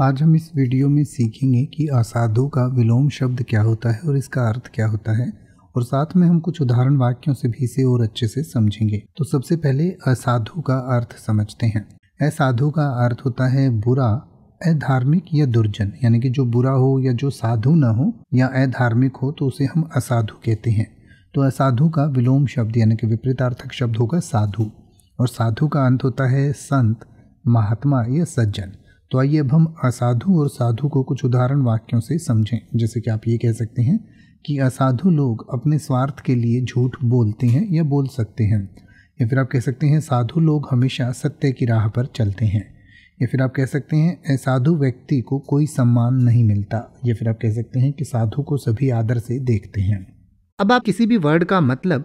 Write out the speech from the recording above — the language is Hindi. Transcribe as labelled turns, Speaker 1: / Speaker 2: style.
Speaker 1: आज हम इस वीडियो में सीखेंगे कि असाधु का विलोम शब्द क्या होता है और इसका अर्थ क्या होता है और साथ में हम कुछ उदाहरण वाक्यों से भी इसे और अच्छे से समझेंगे तो सबसे पहले असाधु का अर्थ समझते हैं असाधु का अर्थ होता है बुरा अधार्मिक या दुर्जन यानी कि जो बुरा हो या जो साधु ना हो या अधार्मिक हो तो उसे हम असाधु कहते हैं तो असाधु का विलोम शब्द यानी कि विपरीतार्थक शब्द होगा साधु और साधु का अंत होता है संत महात्मा या सज्जन तो आइए अब हम असाधु और साधु को कुछ उदाहरण वाक्यों से समझें जैसे कि आप ये कह सकते हैं कि असाधु लोग अपने स्वार्थ के लिए झूठ बोलते हैं या बोल सकते हैं या फिर आप कह सकते हैं साधु लोग हमेशा सत्य की राह पर चलते हैं या फिर आप कह सकते हैं असाधु व्यक्ति को कोई सम्मान नहीं मिलता या फिर आप कह सकते हैं कि साधु को सभी आदर से देखते हैं
Speaker 2: अब आप किसी भी वर्ड का मतलब